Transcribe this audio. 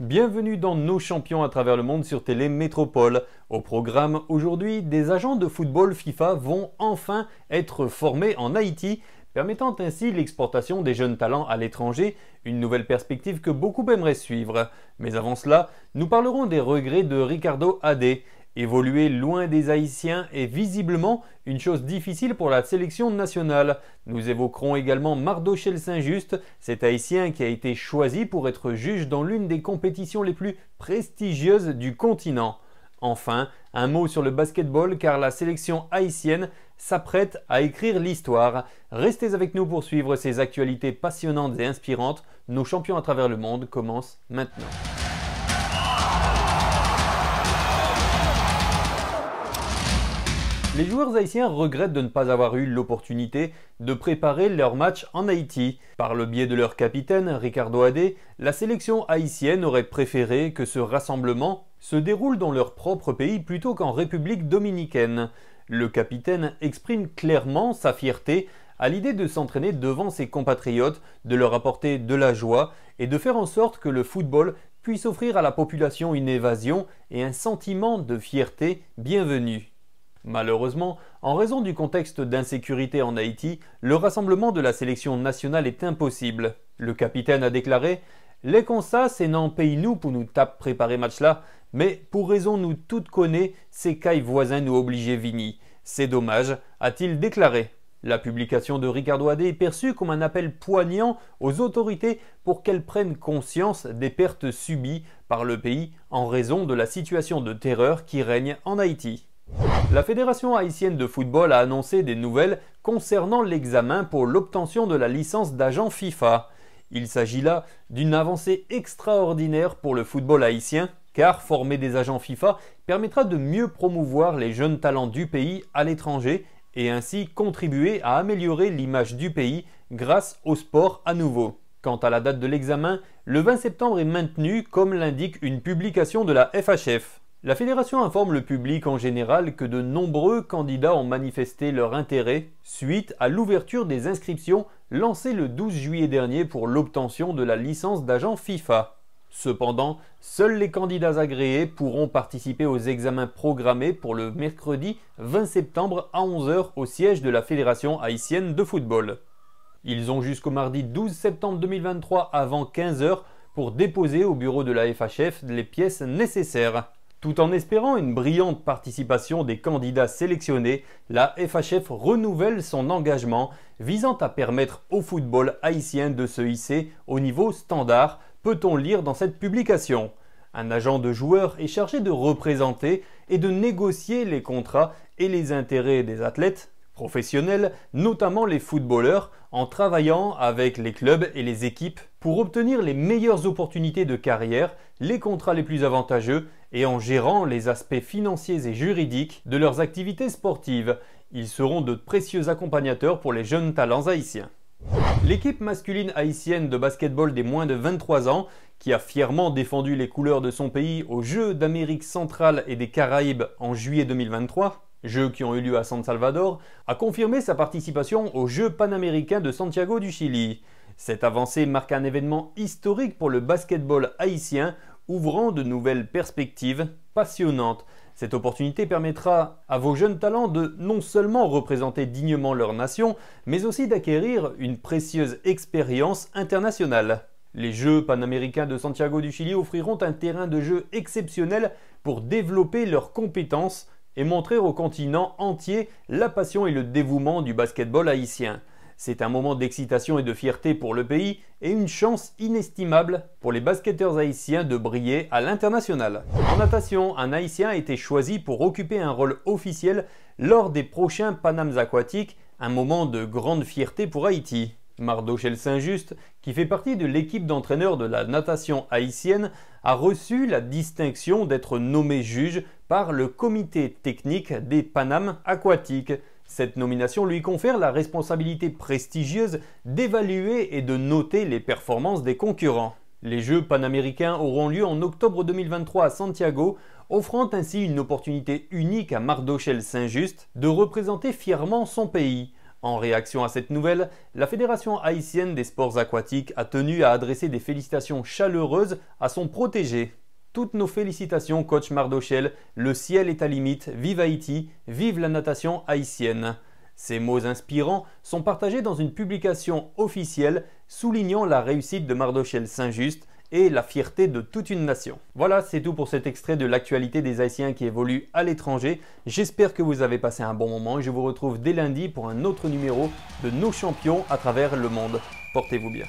Bienvenue dans Nos Champions à travers le monde sur Télé Métropole. Au programme aujourd'hui, des agents de football FIFA vont enfin être formés en Haïti, permettant ainsi l'exportation des jeunes talents à l'étranger, une nouvelle perspective que beaucoup aimeraient suivre. Mais avant cela, nous parlerons des regrets de Ricardo Adé. Évoluer loin des Haïtiens est visiblement une chose difficile pour la sélection nationale. Nous évoquerons également Mardochel Saint-Just, cet Haïtien qui a été choisi pour être juge dans l'une des compétitions les plus prestigieuses du continent. Enfin, un mot sur le basketball car la sélection haïtienne s'apprête à écrire l'histoire. Restez avec nous pour suivre ces actualités passionnantes et inspirantes. Nos champions à travers le monde commencent maintenant. Les joueurs haïtiens regrettent de ne pas avoir eu l'opportunité de préparer leur match en Haïti. Par le biais de leur capitaine, Ricardo Adé, la sélection haïtienne aurait préféré que ce rassemblement se déroule dans leur propre pays plutôt qu'en République dominicaine. Le capitaine exprime clairement sa fierté à l'idée de s'entraîner devant ses compatriotes, de leur apporter de la joie et de faire en sorte que le football puisse offrir à la population une évasion et un sentiment de fierté bienvenu. Malheureusement, en raison du contexte d'insécurité en Haïti, le rassemblement de la sélection nationale est impossible. Le capitaine a déclaré Les consas, c'est non pays nous pour nous tape préparer match là, mais pour raison nous toutes connaît, ces cailles voisins nous obliger vini. C'est dommage, a-t-il déclaré. La publication de Ricardo Adé est perçue comme un appel poignant aux autorités pour qu'elles prennent conscience des pertes subies par le pays en raison de la situation de terreur qui règne en Haïti. La Fédération haïtienne de football a annoncé des nouvelles concernant l'examen pour l'obtention de la licence d'agent FIFA. Il s'agit là d'une avancée extraordinaire pour le football haïtien, car former des agents FIFA permettra de mieux promouvoir les jeunes talents du pays à l'étranger et ainsi contribuer à améliorer l'image du pays grâce au sport à nouveau. Quant à la date de l'examen, le 20 septembre est maintenu comme l'indique une publication de la FHF. La fédération informe le public en général que de nombreux candidats ont manifesté leur intérêt suite à l'ouverture des inscriptions lancées le 12 juillet dernier pour l'obtention de la licence d'agent FIFA. Cependant, seuls les candidats agréés pourront participer aux examens programmés pour le mercredi 20 septembre à 11h au siège de la Fédération haïtienne de football. Ils ont jusqu'au mardi 12 septembre 2023 avant 15h pour déposer au bureau de la FHF les pièces nécessaires. Tout en espérant une brillante participation des candidats sélectionnés, la FHF renouvelle son engagement visant à permettre au football haïtien de se hisser au niveau standard, peut-on lire dans cette publication. Un agent de joueur est chargé de représenter et de négocier les contrats et les intérêts des athlètes professionnels, notamment les footballeurs, en travaillant avec les clubs et les équipes pour obtenir les meilleures opportunités de carrière, les contrats les plus avantageux et en gérant les aspects financiers et juridiques de leurs activités sportives. Ils seront de précieux accompagnateurs pour les jeunes talents haïtiens. L'équipe masculine haïtienne de basketball des moins de 23 ans, qui a fièrement défendu les couleurs de son pays aux Jeux d'Amérique centrale et des Caraïbes en juillet 2023, jeux qui ont eu lieu à San Salvador, a confirmé sa participation aux Jeux panaméricains de Santiago du Chili. Cette avancée marque un événement historique pour le basketball haïtien, ouvrant de nouvelles perspectives passionnantes. Cette opportunité permettra à vos jeunes talents de non seulement représenter dignement leur nation, mais aussi d'acquérir une précieuse expérience internationale. Les Jeux panaméricains de Santiago du Chili offriront un terrain de jeu exceptionnel pour développer leurs compétences et montrer au continent entier la passion et le dévouement du basketball haïtien. C'est un moment d'excitation et de fierté pour le pays et une chance inestimable pour les basketteurs haïtiens de briller à l'international. En natation, un haïtien a été choisi pour occuper un rôle officiel lors des prochains Panams aquatiques, un moment de grande fierté pour Haïti. Mardochel Saint-Just, qui fait partie de l'équipe d'entraîneurs de la natation haïtienne, a reçu la distinction d'être nommé juge par le comité technique des Panames aquatiques. Cette nomination lui confère la responsabilité prestigieuse d'évaluer et de noter les performances des concurrents. Les Jeux panaméricains auront lieu en octobre 2023 à Santiago, offrant ainsi une opportunité unique à Mardochel Saint-Just de représenter fièrement son pays. En réaction à cette nouvelle, la Fédération haïtienne des sports aquatiques a tenu à adresser des félicitations chaleureuses à son protégé. Toutes nos félicitations, coach Mardochel. Le ciel est à limite. Vive Haïti. Vive la natation haïtienne. Ces mots inspirants sont partagés dans une publication officielle soulignant la réussite de Mardochel Saint-Just et la fierté de toute une nation. Voilà, c'est tout pour cet extrait de l'actualité des Haïtiens qui évoluent à l'étranger. J'espère que vous avez passé un bon moment et je vous retrouve dès lundi pour un autre numéro de Nos Champions à travers le monde. Portez-vous bien.